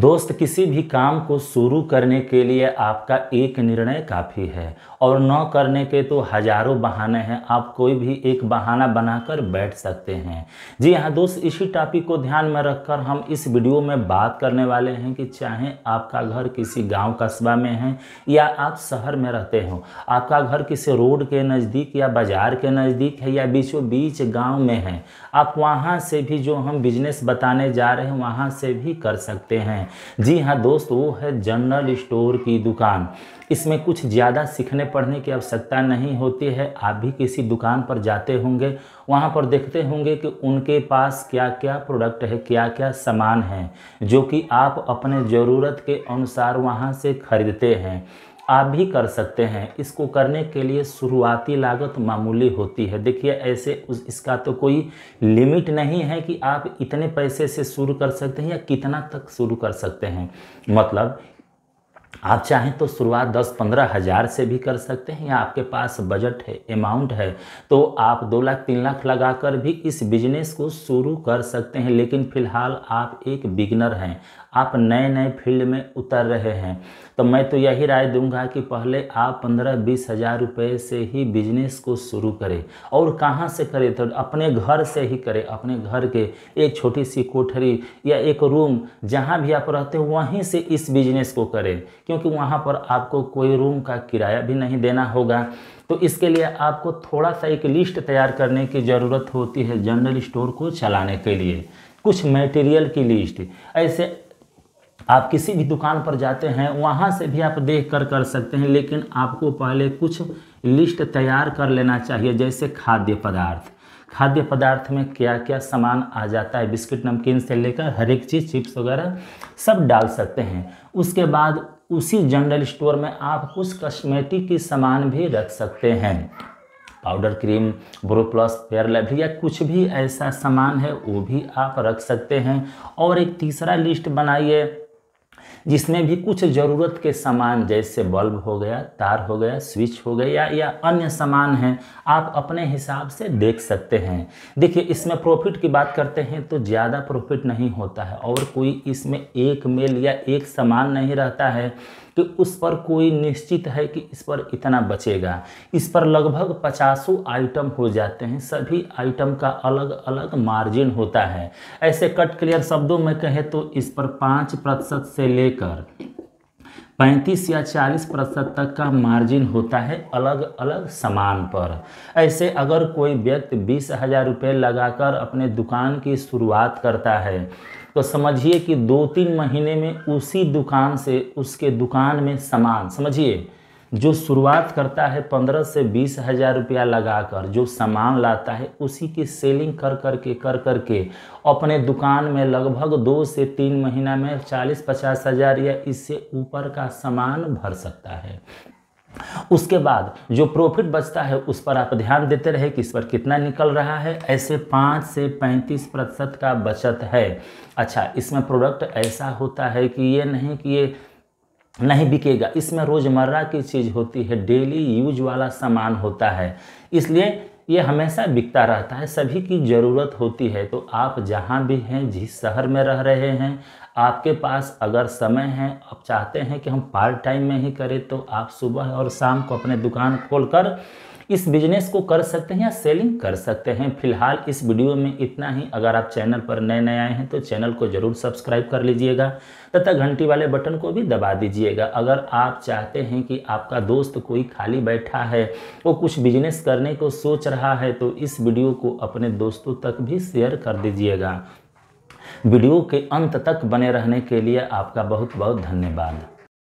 दोस्त किसी भी काम को शुरू करने के लिए आपका एक निर्णय काफ़ी है और न करने के तो हजारों बहाने हैं आप कोई भी एक बहाना बनाकर बैठ सकते हैं जी हाँ दोस्त इसी टॉपिक को ध्यान में रखकर हम इस वीडियो में बात करने वाले हैं कि चाहे आपका घर किसी गांव कस्बा में है या आप शहर में रहते हो आपका घर किसी रोड के नज़दीक या बाज़ार के नज़दीक है या बीचों बीच गाँव में है आप वहाँ से भी जो हम बिजनेस बताने जा रहे हैं वहाँ से भी कर सकते हैं हैं जी हाँ दोस्त वो है जनरल स्टोर की दुकान इसमें कुछ ज़्यादा सीखने पढ़ने की आवश्यकता नहीं होती है आप भी किसी दुकान पर जाते होंगे वहाँ पर देखते होंगे कि उनके पास क्या क्या प्रोडक्ट है क्या क्या सामान है जो कि आप अपने ज़रूरत के अनुसार वहाँ से ख़रीदते हैं आप भी कर सकते हैं इसको करने के लिए शुरुआती लागत मामूली होती है देखिए ऐसे उस इसका तो कोई लिमिट नहीं है कि आप इतने पैसे से शुरू कर सकते हैं या कितना तक शुरू कर सकते हैं मतलब आप चाहें तो शुरुआत दस पंद्रह हज़ार से भी कर सकते हैं या आपके पास बजट है अमाउंट है तो आप दो लाख तीन लाख लगाकर भी इस बिजनेस को शुरू कर सकते हैं लेकिन फ़िलहाल आप एक बिगनर हैं आप नए नए फील्ड में उतर रहे हैं तो मैं तो यही राय दूंगा कि पहले आप पंद्रह बीस हज़ार रुपये से ही बिजनेस को शुरू करें और कहाँ से करें तो अपने घर से ही करें अपने घर के एक छोटी सी कोठरी या एक रूम जहाँ भी आप रहते हो वहीं से इस बिजनेस को करें क्यों क्योंकि वहाँ पर आपको कोई रूम का किराया भी नहीं देना होगा तो इसके लिए आपको थोड़ा सा एक लिस्ट तैयार करने की ज़रूरत होती है जनरल स्टोर को चलाने के लिए कुछ मटेरियल की लिस्ट ऐसे आप किसी भी दुकान पर जाते हैं वहाँ से भी आप देख कर कर सकते हैं लेकिन आपको पहले कुछ लिस्ट तैयार कर लेना चाहिए जैसे खाद्य पदार्थ खाद्य पदार्थ में क्या क्या सामान आ जाता है बिस्किट नमकीन से लेकर हर एक चीज़ चिप्स वगैरह सब डाल सकते हैं उसके बाद उसी जनरल स्टोर में आप कुछ कॉस्मेटिक की सामान भी रख सकते हैं powder cream bro plus fair lovely या कुछ भी ऐसा सामान है वो भी आप रख सकते हैं और एक तीसरा लिस्ट बनाइए जिसमें भी कुछ ज़रूरत के सामान जैसे बल्ब हो गया तार हो गया स्विच हो गया या अन्य सामान हैं आप अपने हिसाब से देख सकते हैं देखिए इसमें प्रॉफिट की बात करते हैं तो ज़्यादा प्रॉफिट नहीं होता है और कोई इसमें एक मेल या एक सामान नहीं रहता है कि उस पर कोई निश्चित है कि इस पर इतना बचेगा इस पर लगभग पचासों आइटम हो जाते हैं सभी आइटम का अलग अलग मार्जिन होता है ऐसे कट क्लियर शब्दों में कहें तो इस पर पाँच प्रतिशत से ले लेकर 35 या 40 प्रतिशत तक का मार्जिन होता है अलग अलग सामान पर ऐसे अगर कोई व्यक्ति बीस हज़ार रुपये लगाकर अपने दुकान की शुरुआत करता है तो समझिए कि दो तीन महीने में उसी दुकान से उसके दुकान में सामान समझिए जो शुरुआत करता है पंद्रह से बीस हज़ार रुपया लगा कर जो सामान लाता है उसी की सेलिंग कर कर के कर कर के अपने दुकान में लगभग दो से तीन महीना में चालीस पचास हज़ार या इससे ऊपर का सामान भर सकता है उसके बाद जो प्रॉफिट बचता है उस पर आप ध्यान देते रहे कि इस पर कितना निकल रहा है ऐसे पाँच से पैंतीस प्रतिशत का बचत है अच्छा इसमें प्रोडक्ट ऐसा होता है कि ये नहीं कि ये नहीं बिकेगा इसमें रोज़मर्रा की चीज़ होती है डेली यूज वाला सामान होता है इसलिए ये हमेशा बिकता रहता है सभी की ज़रूरत होती है तो आप जहाँ भी हैं जिस शहर में रह रहे हैं आपके पास अगर समय है आप चाहते हैं कि हम पार्ट टाइम में ही करें तो आप सुबह और शाम को अपने दुकान खोलकर इस बिजनेस को कर सकते हैं या सेलिंग कर सकते हैं फिलहाल इस वीडियो में इतना ही अगर आप चैनल पर नए नए आए हैं तो चैनल को जरूर सब्सक्राइब कर लीजिएगा तथा घंटी वाले बटन को भी दबा दीजिएगा अगर आप चाहते हैं कि आपका दोस्त कोई खाली बैठा है वो कुछ बिजनेस करने को सोच रहा है तो इस वीडियो को अपने दोस्तों तक भी शेयर कर दीजिएगा वीडियो के अंत तक बने रहने के लिए आपका बहुत बहुत धन्यवाद